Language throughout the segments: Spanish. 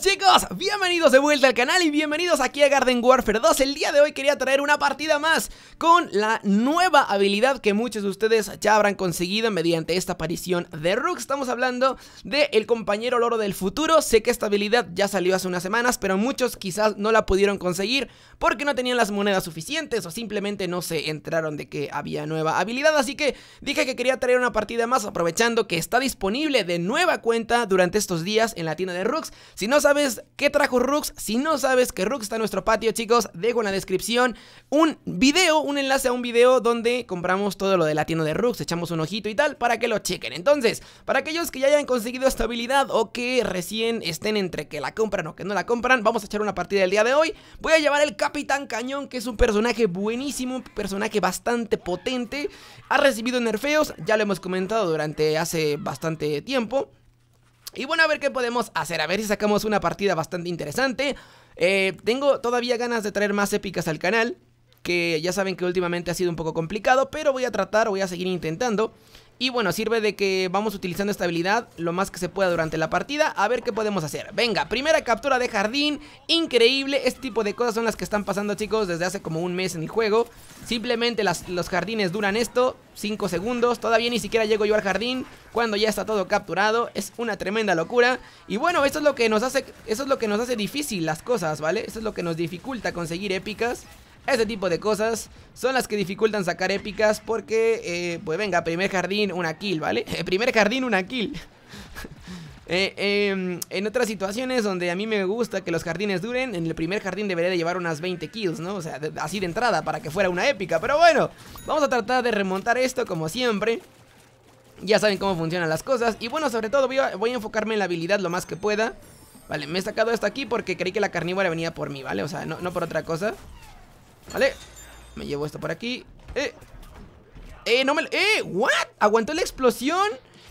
chicos, bienvenidos de vuelta al canal y bienvenidos aquí a Garden Warfare 2 El día de hoy quería traer una partida más con la nueva habilidad que muchos de ustedes ya habrán conseguido mediante esta aparición de Rook Estamos hablando de el compañero loro del futuro, sé que esta habilidad ya salió hace unas semanas Pero muchos quizás no la pudieron conseguir porque no tenían las monedas suficientes o simplemente no se enteraron de que había nueva habilidad Así que dije que quería traer una partida más aprovechando que está disponible de nueva cuenta durante estos días en la tienda de Rooks si no sabes qué trajo Rux, si no sabes que Rux está en nuestro patio, chicos, dejo en la descripción un video, un enlace a un video donde compramos todo lo de la tienda de Rux, echamos un ojito y tal para que lo chequen. Entonces, para aquellos que ya hayan conseguido esta habilidad o que recién estén entre que la compran o que no la compran, vamos a echar una partida el día de hoy. Voy a llevar el Capitán Cañón, que es un personaje buenísimo, un personaje bastante potente. Ha recibido nerfeos, ya lo hemos comentado durante hace bastante tiempo. Y bueno, a ver qué podemos hacer, a ver si sacamos una partida bastante interesante. Eh, tengo todavía ganas de traer más épicas al canal, que ya saben que últimamente ha sido un poco complicado, pero voy a tratar, voy a seguir intentando. Y bueno, sirve de que vamos utilizando esta habilidad lo más que se pueda durante la partida. A ver qué podemos hacer. Venga, primera captura de jardín. Increíble. Este tipo de cosas son las que están pasando, chicos, desde hace como un mes en el juego. Simplemente los jardines duran esto. 5 segundos. Todavía ni siquiera llego yo al jardín cuando ya está todo capturado. Es una tremenda locura. Y bueno, eso es lo que nos hace, eso es lo que nos hace difícil las cosas, ¿vale? Eso es lo que nos dificulta conseguir épicas. Ese tipo de cosas son las que dificultan sacar épicas porque, eh, pues venga, primer jardín, una kill, ¿vale? primer jardín, una kill. Eh, em, en otras situaciones donde a mí me gusta que los jardines duren, en el primer jardín debería de llevar unas 20 kills, ¿no? O sea, así de entrada para que fuera una épica. Pero bueno, vamos a tratar de remontar esto como siempre. Ya saben cómo funcionan las cosas. Y bueno, sobre todo voy a, enfocarme en la habilidad lo más que pueda. Vale, me he sacado esto aquí porque creí que la carnívora venía por mí, ¿vale? O sea, no, no por otra cosa. Vale, me llevo esto por aquí Eh, eh, no me... Eh, what? Aguantó la explosión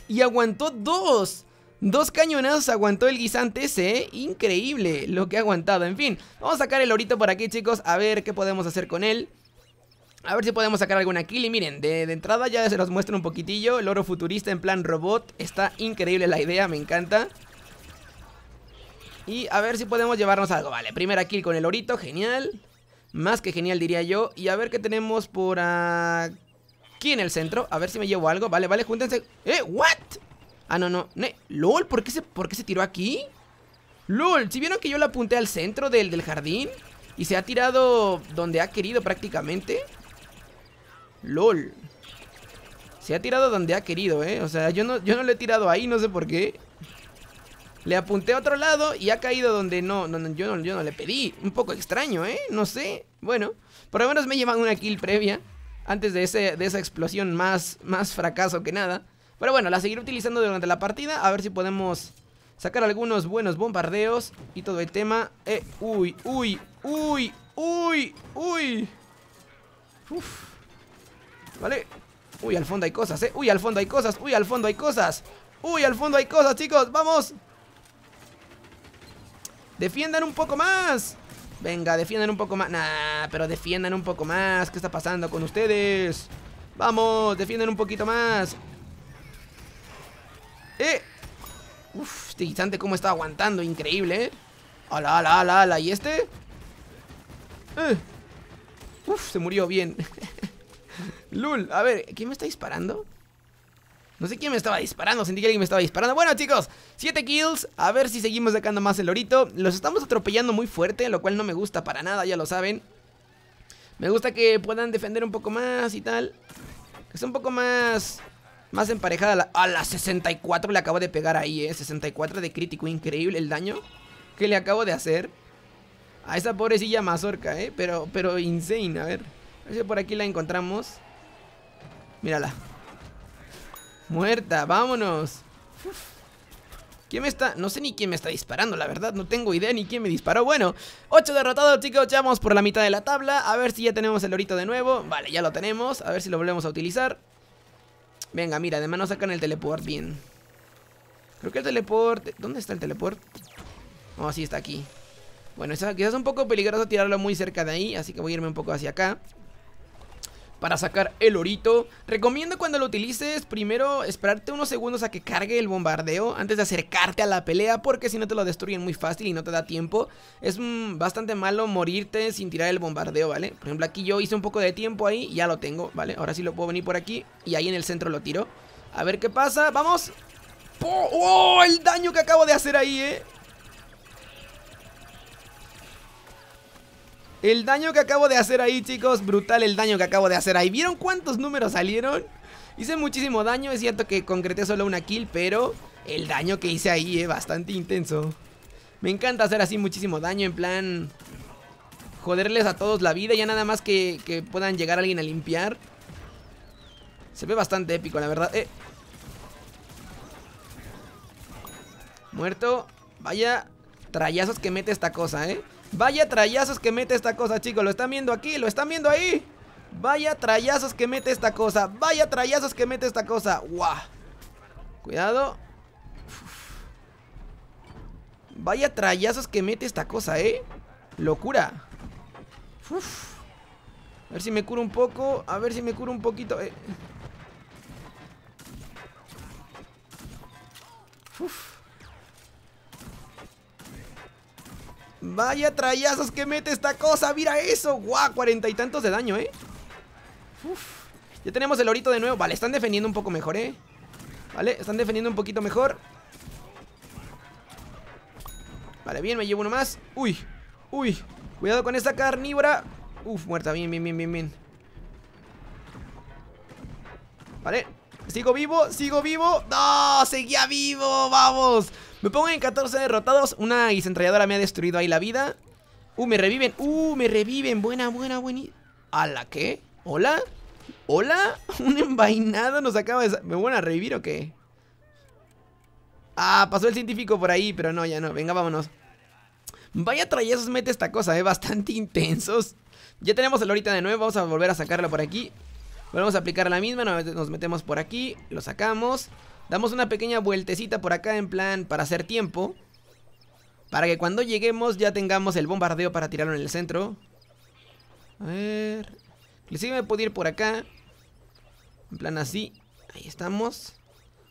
y aguantó dos Dos cañonazos aguantó el guisante ese, increíble lo que ha aguantado. En fin, vamos a sacar el orito por aquí, chicos, a ver qué podemos hacer con él. A ver si podemos sacar alguna kill y miren, de, entrada ya se los muestro un poquitillo El oro futurista en plan robot Está increíble la idea, me encanta Y a ver si podemos llevarnos algo Vale, primera kill con el orito, genial más que genial diría yo Y a ver qué tenemos por aquí en el centro A ver si me llevo algo Vale, vale, júntense ¿Eh? ¿What? Ah, no, no, LOL, ¿por qué, se, ¿por qué se tiró aquí? LOL, si vieron que yo la apunté al centro del, del jardín Y se ha tirado donde ha querido prácticamente LOL Se ha tirado donde ha querido, eh O sea, yo no, yo no le he tirado ahí, no sé por qué le apunté a otro lado y ha caído donde no, yo no, le pedí. Un poco extraño, ¿eh? No sé. Bueno, por lo menos me llevan una kill previa. Antes de, ese, de esa explosión más, más fracaso que nada. Pero bueno, la seguiré utilizando durante la partida. A ver si podemos sacar algunos buenos bombardeos y todo el tema. uy, uy, uy, uy, uy. Uf. Vale. Uy, al fondo hay cosas, eh. Uy, al fondo hay cosas, uy, al fondo hay cosas. Uy, al fondo hay cosas, chicos. Vamos. ¡Defiendan un poco más! Venga, defiendan un poco más. Nah, pero defiendan un poco más. ¿Qué está pasando con ustedes? Vamos, defiendan un poquito más. ¡Eh! Uf, este guisante cómo está aguantando. Increíble, ¿eh? ¡Ala, ala, ala, ala! ¿Y este? ¡Eh! Uf, se murió bien. Lul, a ver, ¿quién me está disparando? No sé quién me estaba disparando, sentí que alguien me estaba disparando. Bueno, chicos, 7 kills. A ver si seguimos sacando más el lorito. Los estamos atropellando muy fuerte, lo cual no me gusta para nada, ya lo saben. Me gusta que puedan defender un poco más y tal. Es un poco más... Más emparejada. A la, a la 64 le acabo de pegar ahí, ¿eh? 64 de crítico. Increíble el daño que le acabo de hacer. A esa pobrecilla mazorca, ¿eh? Pero, pero insane, a ver. A por aquí la encontramos. Mírala. Muerta, vámonos. ¿Quién me está? No sé ni quién me está disparando, la verdad, no tengo idea ni quién me disparó. Bueno, 8 derrotados, chicos, ya vamos por la mitad de la tabla. A ver si ya tenemos el orito de nuevo. Vale, ya lo tenemos. A ver si lo volvemos a utilizar. Venga, mira, de mano sacan el teleport bien. Creo que el teleport... ¿Dónde está el teleport? Oh, sí, está aquí. Bueno, quizás es un poco peligroso tirarlo muy cerca de ahí, así que voy a irme un poco hacia acá para sacar el orito. Recomiendo cuando lo utilices primero esperarte unos segundos a que cargue el bombardeo antes de acercarte a la pelea porque si no te lo destruyen muy fácil y no te da tiempo. Es mm, bastante malo morirte sin tirar el bombardeo, ¿vale? Por ejemplo aquí yo hice un poco de tiempo ahí y ya lo tengo, ¿vale? Ahora sí lo puedo venir por aquí y ahí en el centro lo tiro. A ver qué pasa, ¡vamos! ¡Oh! oh ¡El daño que acabo de hacer ahí, eh! El daño que acabo de hacer ahí, chicos, brutal el daño que acabo de hacer ahí. ¿Vieron cuántos números salieron? Hice muchísimo daño, es cierto que concreté solo una kill, pero el daño que hice ahí es bastante intenso. Me encanta hacer así muchísimo daño, en plan... Joderles a todos la vida, ya nada más que, puedan llegar alguien a limpiar. Se ve bastante épico, la verdad. Eh. Muerto. Vaya trayazos que mete esta cosa, ¿eh? Vaya trayazos que mete esta cosa, chicos. Lo están viendo aquí, lo están viendo ahí. Vaya trayazos que mete esta cosa. Vaya trayazos que mete esta cosa. ¡Guau! Cuidado. Vaya trayazos que mete esta cosa, ¿eh? Locura. A ver si me curo un poco. A ver si me curo un poquito. Eh. Vaya trayazos que mete esta cosa. Mira eso. Guau, cuarenta y tantos de daño, ¿eh? Uf. Ya tenemos el orito de nuevo. Vale, están defendiendo un poco mejor, ¿eh? Vale, están defendiendo un poquito mejor. Vale, bien, me llevo uno más. Uy, uy. Cuidado con esta carnívora. Uf, muerta. Bien, bien, bien, bien, bien. Vale. Sigo vivo, sigo vivo. ¡No! ¡Seguía vivo! ¡Vamos! Me pongo en 14 derrotados. Una Isentralladora me ha destruido ahí la vida. Uh, me reviven. Uh, me reviven. Buena, buena, buenísima! ¿A la qué? ¿Hola? ¿Hola? Un envainado nos acaba de... ¿Me van a revivir o qué? Ah, pasó el científico por ahí, pero no, ya no. Venga, vámonos. Vaya trayezos mete esta cosa, eh. Bastante intensos. Ya tenemos el ahorita de nuevo. Vamos a volver a sacarla por aquí. Volvemos a aplicar la misma. Nos metemos por aquí. Lo sacamos. Damos una pequeña vueltecita por acá en plan para hacer tiempo. Para que cuando lleguemos ya tengamos el bombardeo para tirarlo en el centro. A ver... Inclusive me puedo ir por acá. En plan así. Ahí estamos.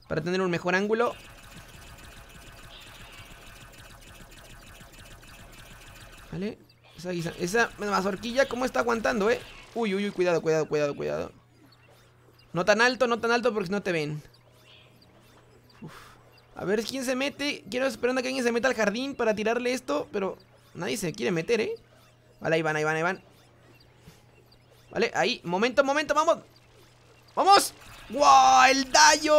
Para tener un mejor ángulo. Vale. Esa, esa, esa horquilla, ¿cómo está aguantando, eh? Uy, uy, uy, cuidado, cuidado, cuidado, cuidado. No tan alto, no tan alto porque si no te ven. A ver quién se mete. Quiero esperando a que alguien se meta al jardín para tirarle esto. Pero nadie se quiere meter, ¿eh? Vale, ahí van, ahí van, ahí van. Vale, ahí. Momento, momento, vamos. ¡Vamos! ¡Wow! ¡El daño!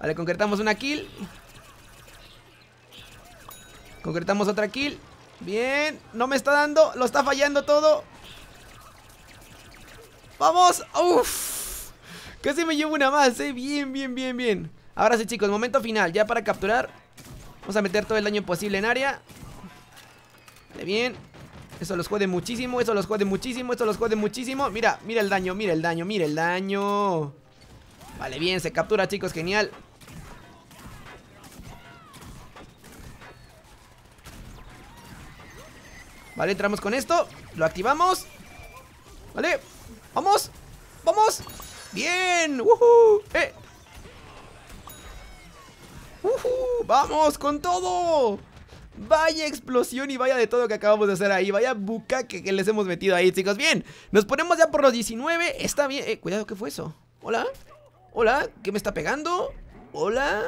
Vale, concretamos una kill. Concretamos otra kill. Bien. No me está dando. Lo está fallando todo. ¡Vamos! ¡Uf! Casi me llevo una más, ¿eh? Bien, bien, bien, bien. Ahora sí, chicos, momento final, ya para capturar Vamos a meter todo el daño posible en área Vale, bien Eso los jode muchísimo, eso los jode muchísimo Eso los jode muchísimo, mira, mira el daño Mira el daño, mira el daño Vale, bien, se captura, chicos, genial Vale, entramos con esto Lo activamos Vale, vamos Vamos Bien, eh ¡Vamos con todo! Vaya explosión y vaya de todo que acabamos de hacer ahí Vaya buca que, que les hemos metido ahí, chicos Bien, nos ponemos ya por los 19 Está bien, eh, cuidado, ¿qué fue eso? ¿Hola? ¿Hola? ¿Qué me está pegando? ¿Hola?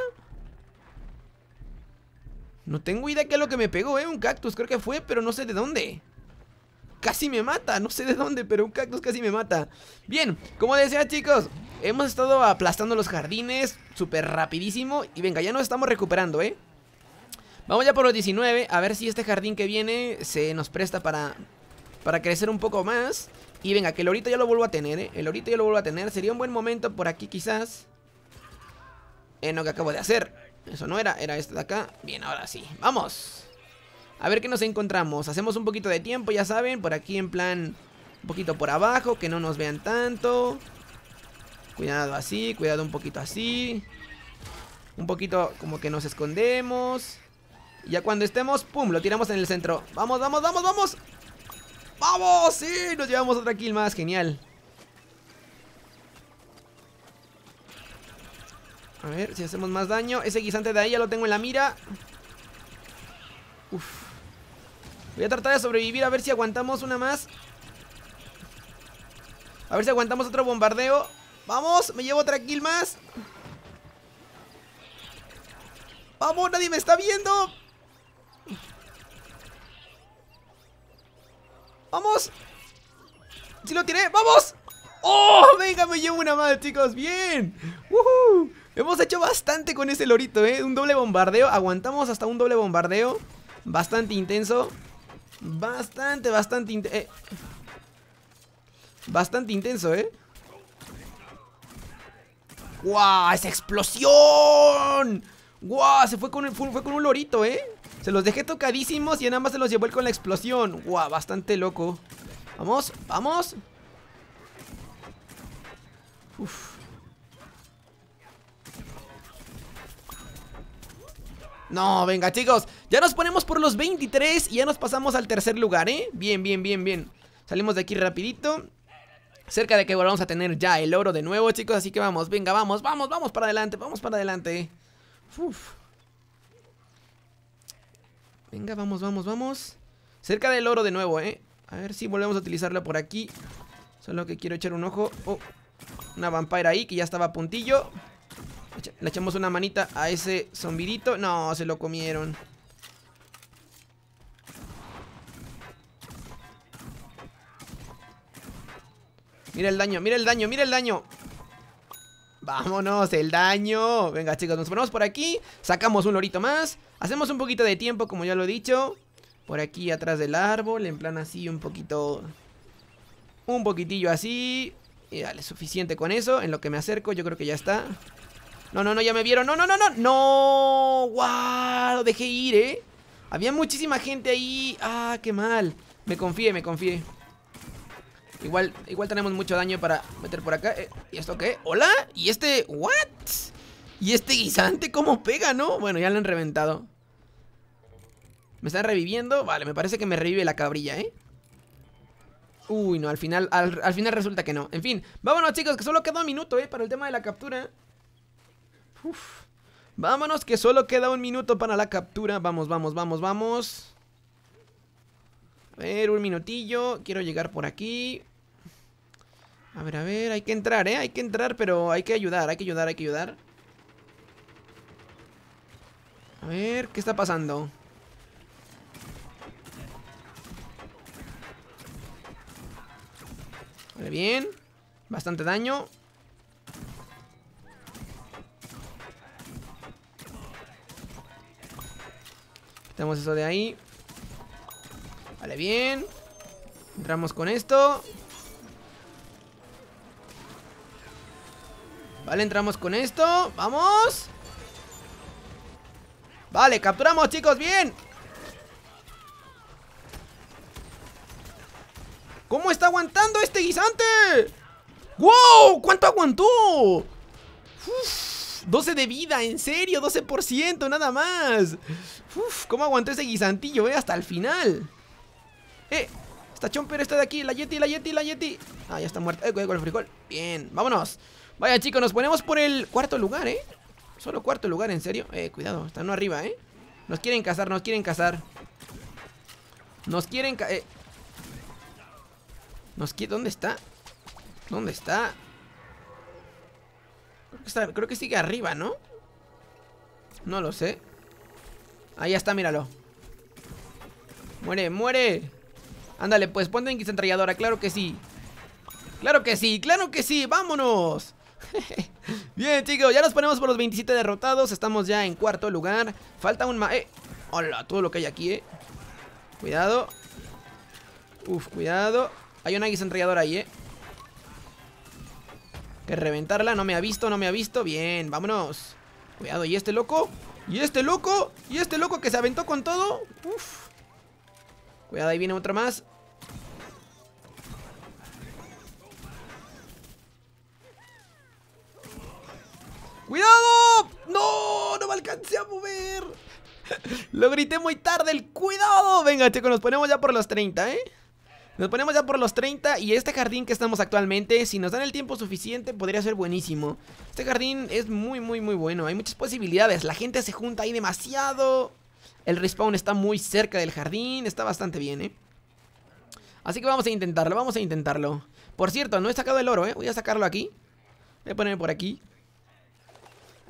No tengo idea qué es lo que me pegó, eh Un cactus, creo que fue, pero no sé de dónde casi me mata No sé de dónde, pero un cactus casi me mata Bien, como decía chicos Hemos estado aplastando los jardines Súper rapidísimo Y venga, ya nos estamos recuperando, eh Vamos ya por los 19, a ver si este jardín que viene se nos presta para, para crecer un poco más. Y venga, que el ahorita ya lo vuelvo a tener, ¿eh? El ahorita ya lo vuelvo a tener. Sería un buen momento por aquí quizás. En eh, lo que acabo de hacer. Eso no era, era este de acá. Bien, ahora sí. ¡Vamos! A ver qué nos encontramos. Hacemos un poquito de tiempo, ya saben. Por aquí en plan... Un poquito por abajo, que no nos vean tanto. Cuidado así, cuidado un poquito así. Un poquito como que nos escondemos. Y ya cuando estemos, pum, lo tiramos en el centro. ¡Vamos, vamos, vamos, vamos! ¡Vamos! ¡Sí! Nos llevamos otra kill más, genial. A ver si hacemos más daño. Ese guisante de ahí ya lo tengo en la mira. Uf. Voy a tratar de sobrevivir a ver si aguantamos una más A ver si aguantamos otro bombardeo ¡Vamos! ¡Me llevo otra kill más! ¡Vamos! ¡Nadie me está viendo! ¡Vamos! Si lo tiré! ¡Vamos! ¡Oh! ¡Venga! Me llevo una más, chicos ¡Bien! Hemos hecho bastante con ese lorito, ¿eh? Un doble bombardeo Aguantamos hasta un doble bombardeo Bastante intenso Bastante, bastante eh, Bastante intenso, ¿eh? ¡Guau! ¡Esa explosión! ¡Guau! Se fue con, el, fue con un lorito, ¿eh? Se los dejé tocadísimos y en ambas se los llevó él con la explosión. ¡Guau! Bastante loco. Vamos, vamos. Uf. No, venga chicos, ya nos ponemos por los 23 y ya nos pasamos al tercer lugar, ¿eh? Bien, bien, bien, bien Salimos de aquí rapidito Cerca de que volvamos a tener ya el oro de nuevo, chicos Así que vamos, venga, vamos, vamos, vamos para adelante, vamos para adelante Uf. Venga, vamos, vamos, vamos Cerca del oro de nuevo, ¿eh? A ver si volvemos a utilizarla por aquí Solo que quiero echar un ojo Oh, una vampira ahí que ya estaba a puntillo le echamos una manita a ese zombidito. No, se lo comieron. Mira el daño, mira el daño, mira el daño. Vámonos, el daño. Venga, chicos, nos ponemos por aquí. Sacamos un lorito más. Hacemos un poquito de tiempo, como ya lo he dicho. Por aquí atrás del árbol, en plan así, un poquito... Un poquitillo así. Y dale, suficiente con eso. En lo que me acerco, yo creo que ya está. No, no, no, ya me vieron. No, no, no, no. No. ¡Guau! Wow, lo dejé ir, ¿eh? Había muchísima gente ahí. Ah, qué mal. Me confié, me confié. Igual, igual tenemos mucho daño para meter por acá. Eh, ¿Y esto qué? ¿Hola? ¿Y este? ¿What? ¿Y este guisante cómo pega, no? Bueno, ya lo han reventado. ¿Me están reviviendo? Vale, me parece que me revive la cabrilla, ¿eh? Uy, no, al final, al, final resulta que no. En fin, vámonos chicos, que solo queda un minuto, ¿eh? Para el tema de la captura. Uf. Vámonos, que solo queda un minuto para la captura. Vamos, vamos, vamos, vamos. A ver, un minutillo. Quiero llegar por aquí. A ver, a ver, hay que entrar, ¿eh? Hay que entrar, pero hay que ayudar, hay que ayudar, hay que ayudar. A ver, ¿qué está pasando? Vale, bien. Bastante daño. Tenemos eso de ahí. Vale, bien. Entramos con esto. Vale, entramos con esto. ¡Vamos! Vale, capturamos, chicos. ¡Bien! ¿Cómo está aguantando este guisante? ¡Wow! ¿Cuánto aguantó? 12 de vida, en serio, 12% nada más. Uf, cómo aguanté ese guisantillo, eh, hasta el final. Eh, esta chomper está de aquí, la Yeti, la Yeti, la Yeti. Ah, ya está muerta. Eh, con el frijol. Bien, vámonos. Vaya, chicos, nos ponemos por el cuarto lugar, eh. Solo cuarto lugar, en serio. Eh, cuidado, está no arriba, eh. Nos quieren cazar, nos quieren cazar. Nos quieren ca eh. Nos quiere. ¿Dónde está? ¿Dónde está? Creo que, sigue arriba, ¿no? No lo sé Ahí está, míralo Muere, muere Ándale, pues ponte en claro que sí Claro que sí, claro que sí, vámonos Bien, chicos, ya nos ponemos por los 27 derrotados Estamos ya en cuarto lugar Falta un ma... ¡Eh! ¡Hola! Todo lo que hay aquí, eh Cuidado Uf, cuidado Hay una guisa ahí, eh que reventarla. No me ha visto, no me ha visto. Bien, vámonos. Cuidado, ¿y este loco? ¿Y este loco? ¿Y este loco que se aventó con todo? Uf. Cuidado, ahí viene otro más. ¡Cuidado! ¡No! ¡No me alcancé a mover! Lo grité muy tarde, el cuidado. Venga, chicos, nos ponemos ya por los 30, ¿eh? Nos ponemos ya por los 30 y este jardín que estamos actualmente, si nos dan el tiempo suficiente, podría ser buenísimo. Este jardín es muy, muy, muy bueno. Hay muchas posibilidades. La gente se junta ahí demasiado. El respawn está muy cerca del jardín. Está bastante bien, ¿eh? Así que vamos a intentarlo, vamos a intentarlo. Por cierto, no he sacado el oro, ¿eh? Voy a sacarlo aquí. Voy a ponerme por aquí.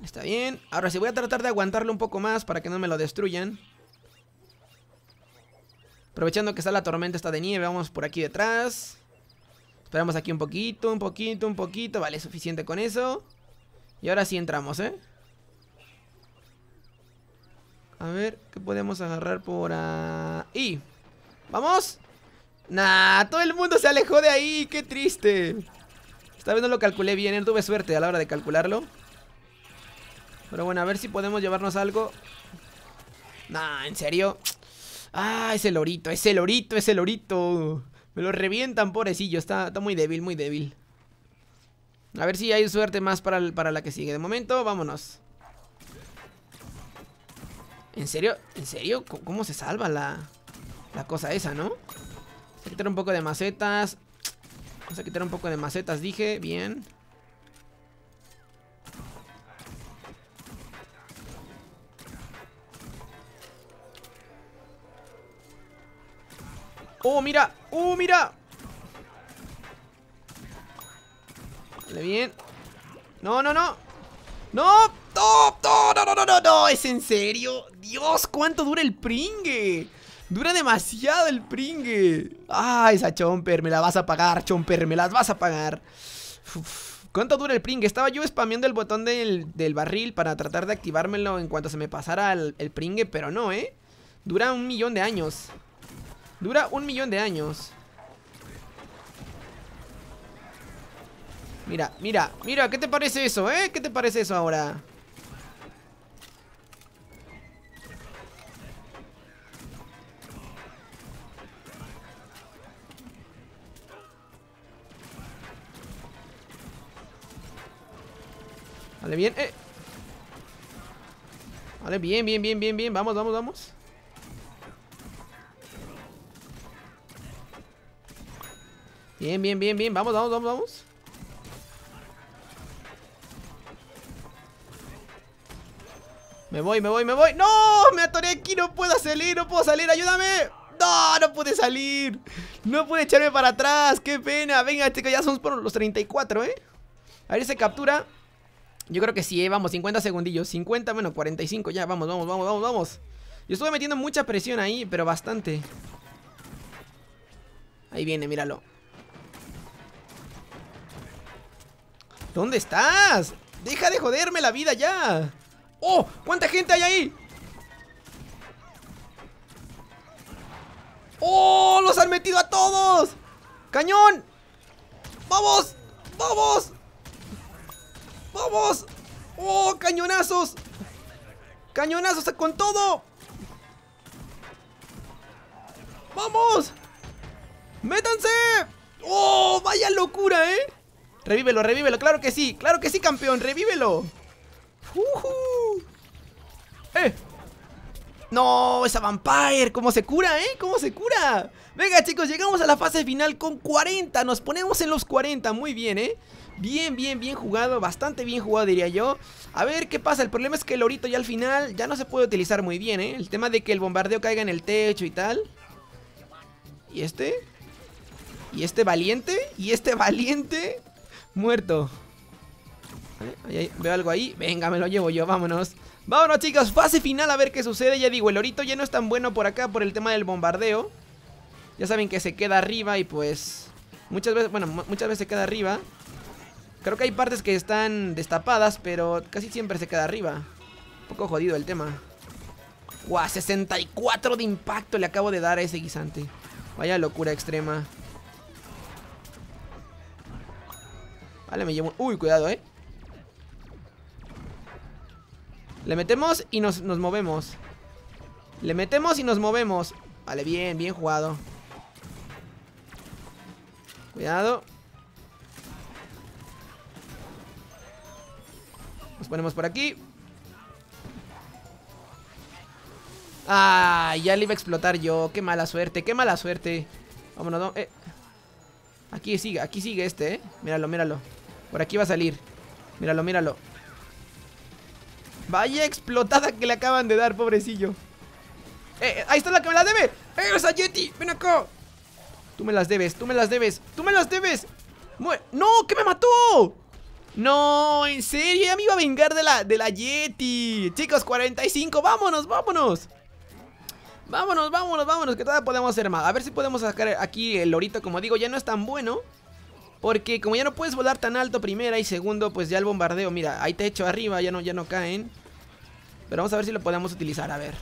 Está bien. Ahora sí, voy a tratar de aguantarlo un poco más para que no me lo destruyan. Aprovechando que está la tormenta, está de nieve, vamos por aquí detrás. Esperamos aquí un poquito, un poquito, un poquito. Vale, suficiente con eso. Y ahora sí entramos, ¿eh? A ver, ¿qué podemos agarrar por ahí? ¡Vamos! ¡Nah! Todo el mundo se alejó de ahí. ¡Qué triste! Esta vez no lo calculé bien. No ¿eh? tuve suerte a la hora de calcularlo. Pero bueno, a ver si podemos llevarnos algo. Nah, ¿en serio? Ah, ese lorito, ese lorito, el lorito. Me lo revientan, pobrecillo. Está, está muy débil, muy débil. A ver si hay suerte más para, para la que sigue. De momento, vámonos. ¿En serio? ¿En serio? ¿Cómo se salva la, la cosa esa, no? Vamos a quitar un poco de macetas. Vamos a quitar un poco de macetas, dije. Bien. ¡Oh, mira! ¡Oh, mira! Dale bien. No, no, no. ¡No! ¡No! ¡No, no, no, no, es en serio! ¡Dios, cuánto dura el pringue! ¡Dura demasiado el pringue! ¡Ah, esa Chomper! Me la vas a pagar, Chomper. Me las vas a pagar. ¿Cuánto dura el pringue? Estaba yo spameando el botón del, del barril para tratar de activármelo en cuanto se me pasara el, el pringue, pero no, ¿eh? Dura un millón de años. Dura un millón de años. Mira, mira, mira, ¿qué te parece eso, eh? ¿Qué te parece eso ahora? Vale, bien, eh. Vale, bien, bien, bien, bien, bien. Vamos, vamos, vamos. Bien, bien, bien, bien. Vamos, vamos, vamos, vamos. Me voy, me voy, me voy. ¡No! Me atoré aquí. No puedo salir, no puedo salir. ¡Ayúdame! ¡No! No pude salir. No pude echarme para atrás. ¡Qué pena! Venga, chicos, ya somos por los 34, ¿eh? A ver si se captura. Yo creo que sí, ¿eh? vamos, 50 segundillos 50, menos 45 ya, vamos, vamos, vamos, vamos, vamos Yo estuve metiendo mucha presión ahí, pero bastante Ahí viene, míralo ¿Dónde estás? Deja de joderme la vida ya. ¡Oh! ¿Cuánta gente hay ahí? ¡Oh! ¡Los han metido a todos! ¡Cañón! ¡Vamos! ¡Vamos! ¡Vamos! ¡Oh! ¡Cañonazos! ¡Cañonazos con todo! ¡Vamos! ¡Métanse! ¡Oh! ¡Vaya locura, eh! Revívelo, revívelo, claro que sí, claro que sí, campeón, revívelo. Uh ¡Eh! No, esa vampire, cómo se cura, ¿eh? ¿Cómo se cura? Venga, chicos, llegamos a la fase final con 40. Nos ponemos en los 40, muy bien, ¿eh? Bien, bien, bien jugado, bastante bien jugado diría yo A ver qué pasa, el problema es que el orito ya al final ya no se puede utilizar muy bien, ¿eh? El tema de que el bombardeo caiga en el techo y tal ¿Y este? ¿Y este valiente? ¿Y este valiente? Muerto. veo algo ahí. Venga, me lo llevo yo, vámonos. Vámonos, chicos, fase final a ver qué sucede. Ya digo, el orito ya no es tan bueno por acá por el tema del bombardeo. Ya saben que se queda arriba y pues... Muchas veces, bueno, muchas veces se queda arriba. Creo que hay partes que están destapadas, pero casi siempre se queda arriba. Un poco jodido el tema. ¡Guau! 64 de impacto le acabo de dar a ese guisante. Vaya locura extrema. Vale, me llevo... Uy, cuidado, eh Le metemos y nos, nos movemos Le metemos y nos movemos Vale, bien, bien jugado Cuidado Nos ponemos por aquí Ah, ya le iba a explotar yo Qué mala suerte, qué mala suerte Vámonos, eh. Aquí sigue, aquí sigue este, eh Míralo, míralo por aquí va a salir. Míralo, míralo. Vaya explotada que le acaban de dar, pobrecillo. Eh, eh, ahí está la que me la debe. ¡Eh, esa Yeti! ¡Ven acá! Tú me las debes, tú me las debes, tú me las debes. ¡No! ¡Que me mató! No, en serio, ya me iba a vengar de la, de la Yeti. Chicos, 45, vámonos, vámonos. Vámonos, vámonos, vámonos, que todavía podemos hacer más. A ver si podemos sacar aquí el lorito, como digo, ya no es tan bueno. Porque como ya no puedes volar tan alto primera y segundo, pues ya el bombardeo, mira, hay techo arriba, ya no, ya no caen. Pero vamos a ver si lo podemos utilizar, a ver.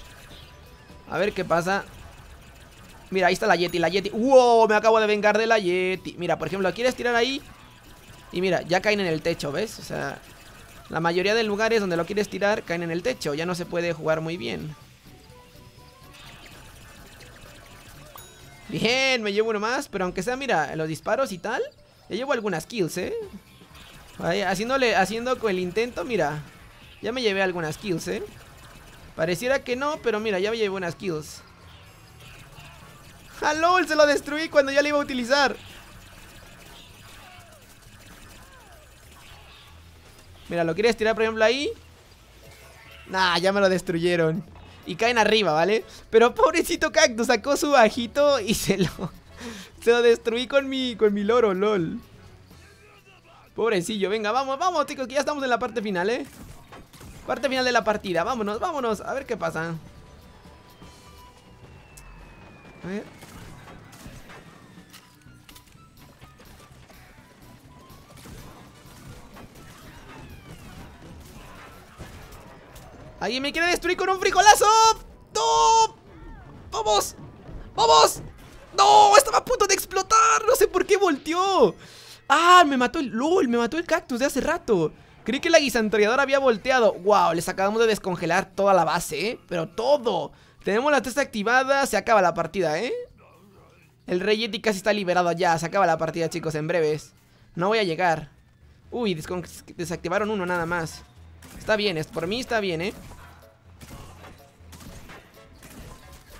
A ver qué pasa. Mira, ahí está la Yeti, la Yeti. ¡Wow! Me acabo de vengar de la Yeti. Mira, por ejemplo, lo quieres tirar ahí. Y mira, ya caen en el techo, ¿ves? O sea, la mayoría de lugares donde lo quieres tirar caen en el techo. Ya no se puede jugar muy bien. Bien, me llevo uno más. Pero aunque sea, mira, los disparos y tal... Ya llevo algunas kills, ¿eh? haciéndole, haciendo el intento, mira. Ya me llevé algunas kills, ¿eh? Pareciera que no, pero mira, ya me llevo unas kills. ¡Ah, Se lo destruí cuando ya le iba a utilizar. Mira, lo quería tirar, por ejemplo, ahí. Nah, ya me lo destruyeron. Y caen arriba, ¿vale? Pero pobrecito Cactus sacó su bajito y se lo... Se lo destruí con mi, con mi loro, lol. Pobrecillo, venga, vamos, vamos, chicos, que ya estamos en la parte final, ¿eh? Parte final de la partida, vámonos, vámonos, a ver qué pasa. A ver. ¿Alguien me quiere destruir con un frijolazo? ¡Top! ¡Vamos! ¡Vamos! volteó! ¡Ah! Me mató el... ¡Lol! Me mató el cactus de hace rato Creí que la guisantoreadora había volteado ¡Wow! Les acabamos de descongelar toda la base, ¿eh? Pero todo Tenemos la testa activada Se acaba la partida, ¿eh? El rey Yeti casi está liberado ya Se acaba la partida, chicos, en breves No voy a llegar Uy, desactivaron uno nada más Está bien, es por mí está bien, ¿eh?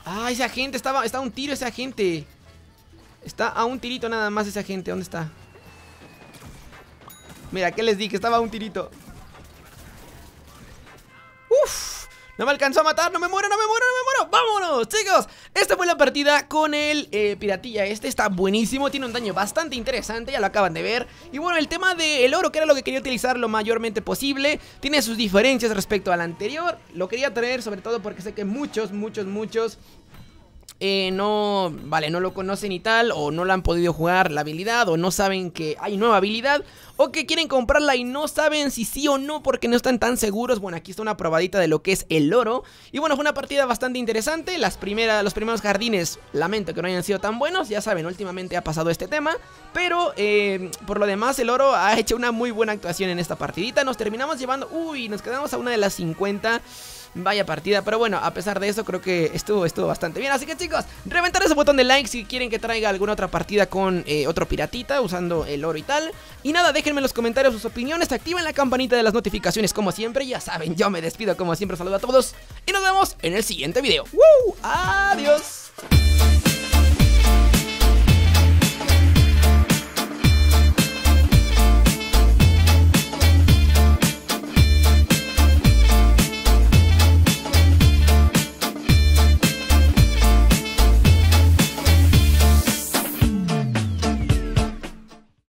Ah, ese agente, estaba, estaba un tiro ese agente Está a un tirito nada más esa gente. ¿Dónde está? Mira, ¿qué les di? Que estaba a un tirito. ¡Uf! No me alcanzó a matar. ¡No me muero, no me muero, no me muero! ¡Vámonos, chicos! Esta fue la partida con el eh, piratilla este. Está buenísimo. Tiene un daño bastante interesante. Ya lo acaban de ver. Y bueno, el tema del oro, que era lo que quería utilizar lo mayormente posible. Tiene sus diferencias respecto al anterior. Lo quería traer sobre todo porque sé que muchos, muchos, muchos eh, no, vale, no lo conocen y tal, o no la han podido jugar la habilidad, o no saben que hay nueva habilidad, o que quieren comprarla y no saben si sí o no porque no están tan seguros. Bueno, aquí está una probadita de lo que es el oro. Y bueno, fue una partida bastante interesante. Las primeras, los primeros jardines, lamento que no hayan sido tan buenos, ya saben, últimamente ha pasado este tema, pero eh, por lo demás el oro ha hecho una muy buena actuación en esta partidita. Nos terminamos llevando, uy, nos quedamos a una de las 50... Vaya partida, pero bueno, a pesar de eso creo que estuvo, estuvo bastante bien. Así que chicos, reventar ese botón de like si quieren que traiga alguna otra partida con eh, otro piratita usando el oro y tal. Y nada, déjenme en los comentarios sus opiniones, activen la campanita de las notificaciones como siempre. Ya saben, yo me despido como siempre, saludo a todos y nos vemos en el siguiente video. ¡Woo! ¡Adiós!